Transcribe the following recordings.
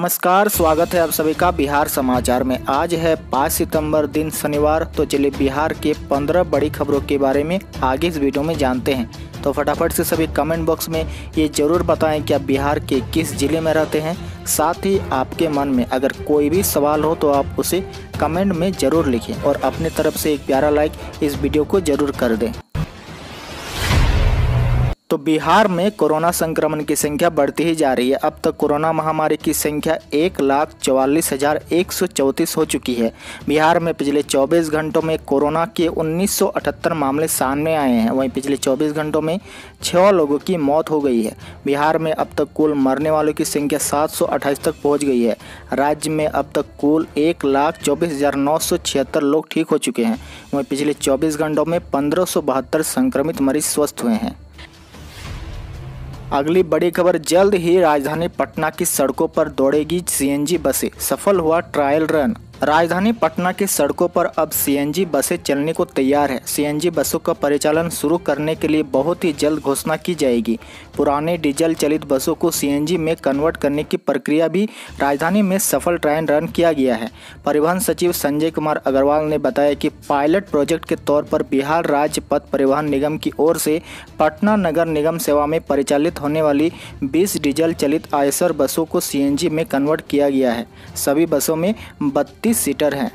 नमस्कार स्वागत है आप सभी का बिहार समाचार में आज है 5 सितंबर दिन शनिवार तो चलिए बिहार के 15 बड़ी खबरों के बारे में आगे इस वीडियो में जानते हैं तो फटाफट से सभी कमेंट बॉक्स में ये ज़रूर बताएं कि आप बिहार के किस ज़िले में रहते हैं साथ ही आपके मन में अगर कोई भी सवाल हो तो आप उसे कमेंट में ज़रूर लिखें और अपने तरफ से एक प्यारा लाइक इस वीडियो को ज़रूर कर दें तो बिहार में कोरोना संक्रमण की संख्या बढ़ती ही जा रही है अब तक कोरोना महामारी की संख्या एक लाख चौवालीस हज़ार एक सौ चौंतीस हो चुकी है बिहार में पिछले 24 घंटों में कोरोना के 1978 मामले सामने आए हैं वहीं पिछले 24 घंटों में छः लोगों की मौत हो गई है बिहार में अब तक कुल मरने वालों की संख्या सात सौ अट्ठाईस तक पहुँच गई है राज्य में अब तक कुल एक लाख चौबीस हज़ार नौ सौ छिहत्तर लोग ठीक हो चुके हैं वहीं पिछले चौबीस घंटों में पंद्रह सौ बहत्तर संक्रमित मरीज स्वस्थ हुए हैं अगली बड़ी खबर जल्द ही राजधानी पटना की सड़कों पर दौड़ेगी सीएनजी बसें सफल हुआ ट्रायल रन राजधानी पटना की सड़कों पर अब सीएनजी बसें चलने को तैयार है सीएनजी बसों का परिचालन शुरू करने के लिए बहुत ही जल्द घोषणा की जाएगी पुराने डीजल चलित बसों को सीएनजी में कन्वर्ट करने की प्रक्रिया भी राजधानी में सफल ट्रायल रन किया गया है परिवहन सचिव संजय कुमार अग्रवाल ने बताया कि पायलट प्रोजेक्ट के तौर पर बिहार राज्य पथ परिवहन निगम की ओर से पटना नगर निगम सेवा में परिचालित होने वाली बीस डीजल चलित आयसर बसों को सी में कन्वर्ट किया गया है सभी बसों में बत्तीस ही सीटर हैं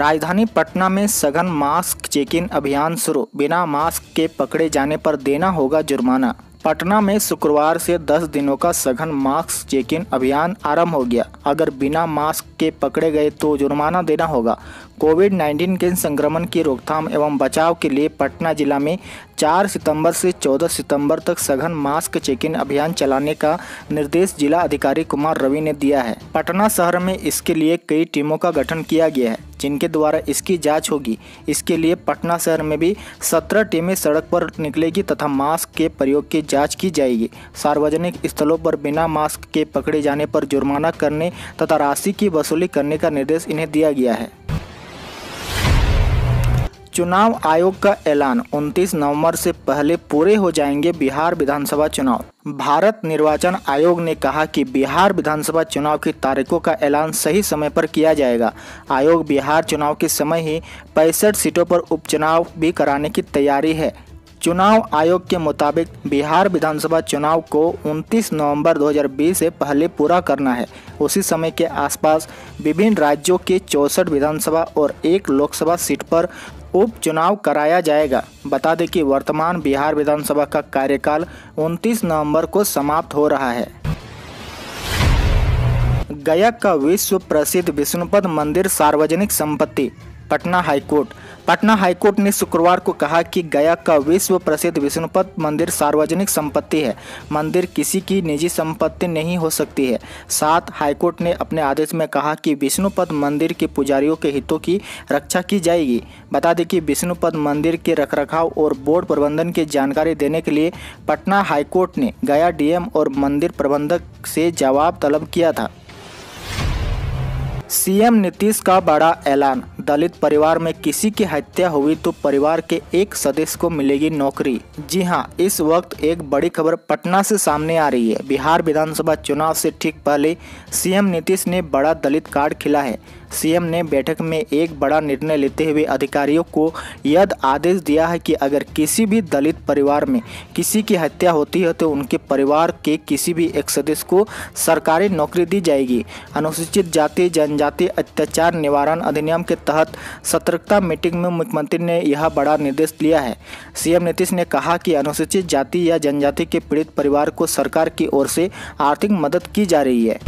राजधानी पटना में सघन मास्क चेक इन अभियान शुरू बिना मास्क के पकड़े जाने पर देना होगा जुर्माना पटना में शुक्रवार से 10 दिनों का सघन मास्क चेक इन अभियान आरंभ हो गया अगर बिना मास्क के पकड़े गए तो जुर्माना देना होगा कोविड 19 के संक्रमण की रोकथाम एवं बचाव के लिए पटना जिला में 4 सितंबर से 14 सितंबर तक सघन मास्क चेक इन अभियान चलाने का निर्देश जिला अधिकारी कुमार रवि ने दिया है पटना शहर में इसके लिए कई टीमों का गठन किया गया है जिनके द्वारा इसकी जांच होगी इसके लिए पटना शहर में भी 17 टीमें सड़क पर निकलेगी तथा मास्क के प्रयोग की जांच की जाएगी सार्वजनिक स्थलों पर बिना मास्क के पकड़े जाने पर जुर्माना करने तथा राशि की वसूली करने का निर्देश इन्हें दिया गया है चुनाव आयोग का ऐलान 29 नवंबर से पहले पूरे हो जाएंगे बिहार विधानसभा चुनाव भारत निर्वाचन आयोग ने कहा कि बिहार विधानसभा चुनाव की तारीखों का ऐलान सही समय पर किया जाएगा आयोग बिहार चुनाव के समय ही पैंसठ सीटों पर उपचुनाव भी कराने की तैयारी है चुनाव आयोग के मुताबिक बिहार विधानसभा चुनाव को 29 नवंबर 2020 से पहले पूरा करना है उसी समय के आसपास विभिन्न राज्यों के चौंसठ विधानसभा और एक लोकसभा सीट पर उपचुनाव कराया जाएगा बता दें कि वर्तमान बिहार विधानसभा का कार्यकाल 29 नवंबर को समाप्त हो रहा है गया का विश्व प्रसिद्ध विष्णुपद मंदिर सार्वजनिक संपत्ति पटना हाईकोर्ट पटना हाईकोर्ट ने शुक्रवार को कहा कि गया का विश्व प्रसिद्ध विष्णुपद मंदिर सार्वजनिक संपत्ति है मंदिर किसी की निजी संपत्ति नहीं हो सकती है साथ हाईकोर्ट ने अपने आदेश में कहा कि विष्णुपद मंदिर के पुजारियों के हितों की रक्षा की जाएगी बता दें कि विष्णुपद मंदिर के रखरखाव और बोर्ड प्रबंधन की जानकारी देने के लिए पटना हाईकोर्ट ने गया डीएम और मंदिर प्रबंधक से जवाब तलब किया था सीएम नीतीश का बड़ा ऐलान दलित परिवार में किसी की हत्या हुई तो परिवार के एक सदस्य को मिलेगी नौकरी जी हाँ इस वक्त एक बड़ी खबर पटना से सामने आ रही है बिहार विधानसभा चुनाव से ठीक पहले सीएम नीतीश ने बड़ा दलित कार्ड खिला है सीएम ने बैठक में एक बड़ा निर्णय लेते हुए अधिकारियों को यद आदेश दिया है कि अगर किसी भी दलित परिवार में किसी की हत्या होती है तो उनके परिवार के किसी भी एक सदस्य को सरकारी नौकरी दी जाएगी अनुसूचित जाति जनजाति अत्याचार निवारण अधिनियम के तहत तहत सतर्कता मीटिंग में मुख्यमंत्री ने यह बड़ा निर्देश दिया है सीएम नीतीश ने कहा कि अनुसूचित जाति या जनजाति के पीड़ित परिवार को सरकार की ओर से आर्थिक मदद की जा रही है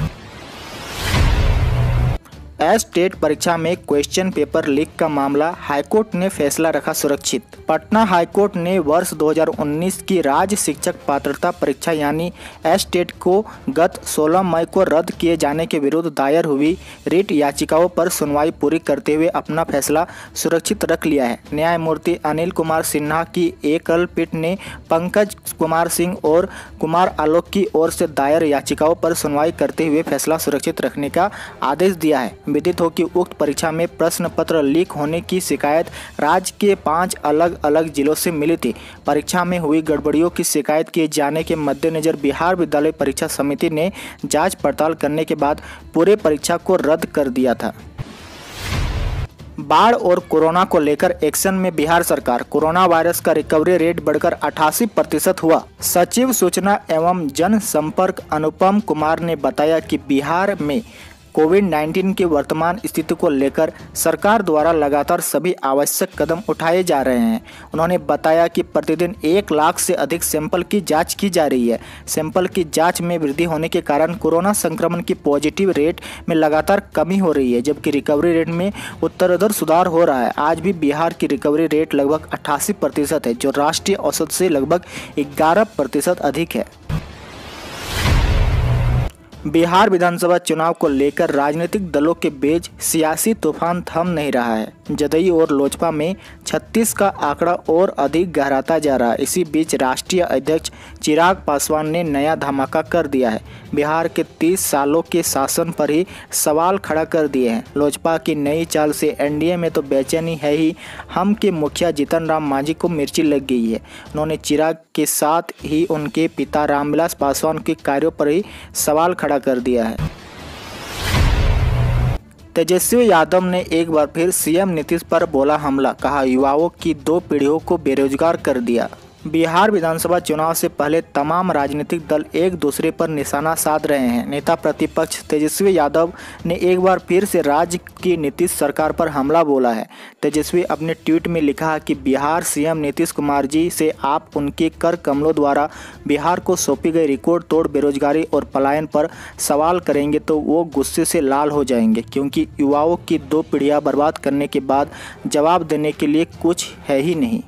एस टेट परीक्षा में क्वेश्चन पेपर लीक का मामला हाईकोर्ट ने फैसला रखा सुरक्षित पटना हाईकोर्ट ने वर्ष 2019 की राज्य शिक्षक पात्रता परीक्षा यानी एस टेट को गत 16 मई को रद्द किए जाने के विरुद्ध दायर हुई रिट याचिकाओं पर सुनवाई पूरी करते हुए अपना फैसला सुरक्षित रख लिया है न्यायमूर्ति अनिल कुमार सिन्हा की एकल पीठ ने पंकज कुमार सिंह और कुमार आलोक की ओर से दायर याचिकाओं पर सुनवाई करते हुए फैसला सुरक्षित रखने का आदेश दिया है विदित हो कि उक्त परीक्षा में प्रश्न पत्र लीक होने की शिकायत राज्य के पाँच अलग अलग जिलों से मिली थी परीक्षा में हुई गड़बड़ियों की शिकायत किए जाने के मद्देनज़र बिहार विद्यालय परीक्षा समिति ने जांच पड़ताल करने के बाद पूरे परीक्षा को रद्द कर दिया था बाढ़ और कोरोना को लेकर एक्शन में बिहार सरकार कोरोना वायरस का रिकवरी रेट बढ़कर 88 प्रतिशत हुआ सचिव सूचना एवं जनसंपर्क अनुपम कुमार ने बताया कि बिहार में कोविड 19 की वर्तमान स्थिति को लेकर सरकार द्वारा लगातार सभी आवश्यक कदम उठाए जा रहे हैं उन्होंने बताया कि प्रतिदिन एक लाख से अधिक सैंपल की जांच की जा रही है सैंपल की जांच में वृद्धि होने के कारण कोरोना संक्रमण की पॉजिटिव रेट में लगातार कमी हो रही है जबकि रिकवरी रेट में उत्तरोधर सुधार हो रहा है आज भी बिहार की रिकवरी रेट लगभग अट्ठासी है जो राष्ट्रीय औसत से लगभग ग्यारह प्रतिशत अधिक है बिहार विधानसभा चुनाव को लेकर राजनीतिक दलों के बीच सियासी तूफान थम नहीं रहा है जदयू और लोजपा में 36 का आंकड़ा और अधिक गहराता जा रहा है इसी बीच राष्ट्रीय अध्यक्ष चिराग पासवान ने नया धमाका कर दिया है बिहार के 30 सालों के शासन पर ही सवाल खड़ा कर दिए हैं लोजपा की नई चाल से एनडीए में तो बेचैनी है ही हम के मुखिया जीतन राम मांझी को मिर्ची लग गई है उन्होंने चिराग के साथ ही उनके पिता रामविलास पासवान के कार्यों पर ही सवाल खड़ा खड़ा कर दिया है तेजस्वी यादव ने एक बार फिर सीएम नीतीश पर बोला हमला कहा युवाओं की दो पीढ़ियों को बेरोजगार कर दिया बिहार विधानसभा चुनाव से पहले तमाम राजनीतिक दल एक दूसरे पर निशाना साध रहे हैं नेता प्रतिपक्ष तेजस्वी यादव ने एक बार फिर से राज्य की नीतीश सरकार पर हमला बोला है तेजस्वी अपने ट्वीट में लिखा कि बिहार सीएम नीतीश कुमार जी से आप उनके कर कमलों द्वारा बिहार को सौंपी गई रिकॉर्ड तोड़ बेरोजगारी और पलायन पर सवाल करेंगे तो वो गुस्से से लाल हो जाएंगे क्योंकि युवाओं की दो पीढ़ियाँ बर्बाद करने के बाद जवाब देने के लिए कुछ है ही नहीं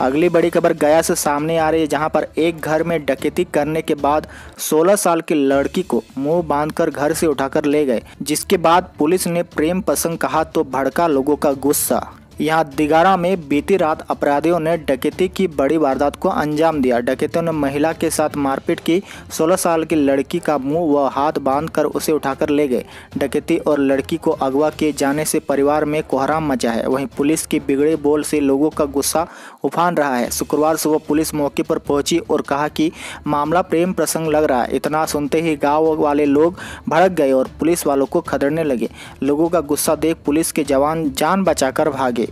अगली बड़ी खबर गया से सामने आ रही है जहां पर एक घर में डकैती करने के बाद 16 साल की लड़की को मुंह बांधकर घर से उठाकर ले गए जिसके बाद पुलिस ने प्रेम पसंद कहा तो भड़का लोगों का गुस्सा यहां दिगारा में बीती रात अपराधियों ने डकैती की बड़ी वारदात को अंजाम दिया डकैतों ने महिला के साथ मारपीट की 16 साल की लड़की का मुंह व हाथ बांधकर उसे उठाकर ले गए डकैती और लड़की को अगवा किए जाने से परिवार में कोहराम मचा है वहीं पुलिस की बिगड़े बोल से लोगों का गुस्सा उफान रहा है शुक्रवार सुबह पुलिस मौके पर पहुंची और कहा कि मामला प्रेम प्रसंग लग रहा है इतना सुनते ही गांव वाले लोग भड़क गए और पुलिस वालों को खदड़ने लगे लोगों का गुस्सा देख पुलिस के जवान जान बचाकर भागे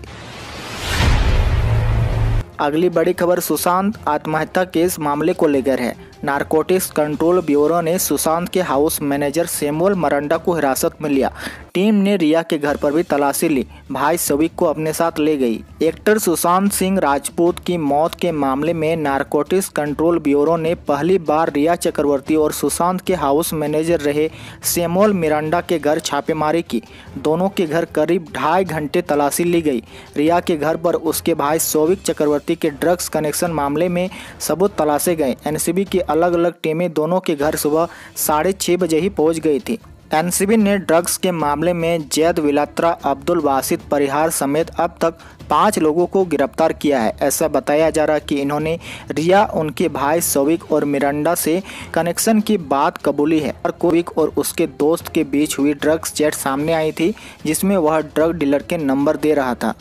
अगली बड़ी खबर सुशांत आत्महत्या केस मामले को लेकर है नारकोटिक्स कंट्रोल ब्यूरो ने सुशांत के हाउस मैनेजर सेमुअल मरंडा को हिरासत में लिया टीम ने रिया के घर पर भी तलाशी ली भाई सविक को अपने साथ ले गई एक्टर सुशांत सिंह राजपूत की मौत के मामले में नारकोटिक्स कंट्रोल ब्यूरो ने पहली बार रिया चक्रवर्ती और सुशांत के हाउस मैनेजर रहे सेमोल मिरांडा के घर छापेमारी की दोनों के घर करीब ढाई घंटे तलाशी ली गई रिया के घर पर उसके भाई सोविक चक्रवर्ती के ड्रग्स कनेक्शन मामले में सबूत तलाशे गए एनसीबी के अलग अलग टीमें दोनों के घर सुबह साढ़े छः बजे ही पहुंच गई थी एनसीबी ने ड्रग्स के मामले में जैद विलात्रा अब्दुल वासिद परिहार समेत अब तक पाँच लोगों को गिरफ्तार किया है ऐसा बताया जा रहा कि इन्होंने रिया उनके भाई सोविक और मिरांडा से कनेक्शन की बात कबूली है और कोविक और उसके दोस्त के बीच हुई ड्रग्स चैट सामने आई थी जिसमें वह ड्रग डीलर के नंबर दे रहा था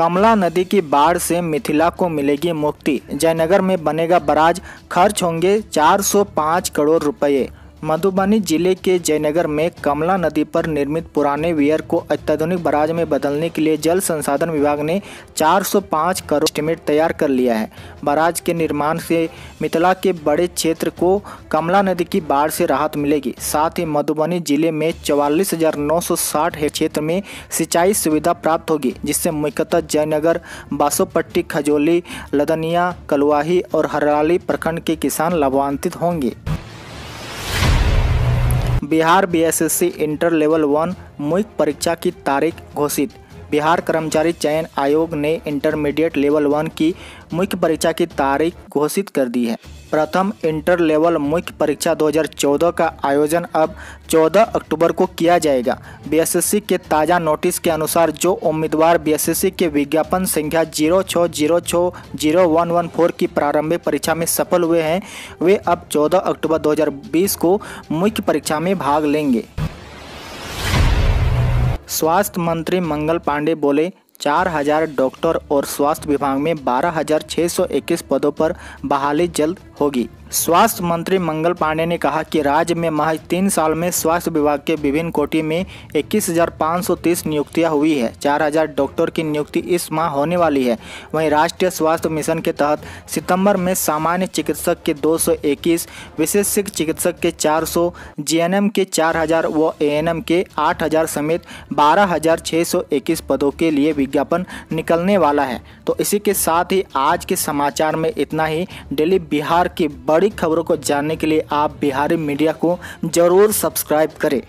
कमला नदी की बाढ़ से मिथिला को मिलेगी मुक्ति जयनगर में बनेगा बराज खर्च होंगे 405 करोड़ रुपए मधुबनी जिले के जयनगर में कमला नदी पर निर्मित पुराने वियर को अत्याधुनिक बराज में बदलने के लिए जल संसाधन विभाग ने 405 करोड़ एस्टिमेट तैयार कर लिया है बराज के निर्माण से मिथिला के बड़े क्षेत्र को कमला नदी की बाढ़ से राहत मिलेगी साथ ही मधुबनी जिले में चौवालीस क्षेत्र में सिंचाई सुविधा प्राप्त होगी जिससे मुख्यतः जयनगर बासोपट्टी खजोली लदनिया कलवाही और हरियाली प्रखंड के किसान लाभान्वित होंगे Bihar BSSC inter level one मुख्य परीक्षा की तारीख घोषित बिहार कर्मचारी चयन आयोग ने इंटरमीडिएट लेवल वन की मुख्य परीक्षा की तारीख घोषित कर दी है प्रथम इंटर लेवल मुख्य परीक्षा 2014 का आयोजन अब 14 अक्टूबर को किया जाएगा बीएसएससी के ताज़ा नोटिस के अनुसार जो उम्मीदवार बीएसएससी के विज्ञापन संख्या जीरो छः जीरो छः जीरो वन वन फोर की प्रारंभिक परीक्षा में सफल हुए हैं वे अब 14 अक्टूबर 2020 को मुख्य परीक्षा में भाग लेंगे स्वास्थ्य मंत्री मंगल पांडे बोले चार हजार डॉक्टर और स्वास्थ्य विभाग में बारह हजार छः सौ इक्कीस पदों पर बहाली जल्द होगी स्वास्थ्य मंत्री मंगल पांडे ने कहा कि राज्य में महज तीन साल में स्वास्थ्य विभाग के विभिन्न कोटि में 21,530 नियुक्तियां हुई है 4,000 डॉक्टर की नियुक्ति इस माह होने वाली है वहीं राष्ट्रीय स्वास्थ्य मिशन के तहत सितंबर में सामान्य चिकित्सक के 221, विशेषज्ञ चिकित्सक के 400, जीएनएम के 4,000 व एम के हजार समेत इक्कीस पदों के लिए विज्ञापन निकलने वाला है तो इसी के साथ ही आज के समाचार में इतना ही डेली बिहार की बड़ी खबरों को जानने के लिए आप बिहारी मीडिया को जरूर सब्सक्राइब करें